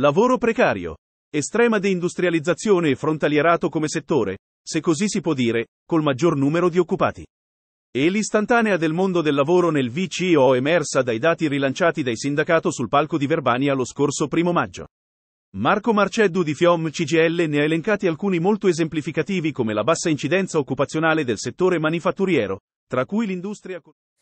Lavoro precario. Estrema deindustrializzazione e frontalierato come settore, se così si può dire, col maggior numero di occupati. E l'istantanea del mondo del lavoro nel VCO emersa dai dati rilanciati dai sindacato sul palco di Verbania lo scorso primo maggio. Marco Marceddu di FIOM CGL ne ha elencati alcuni molto esemplificativi come la bassa incidenza occupazionale del settore manifatturiero, tra cui l'industria.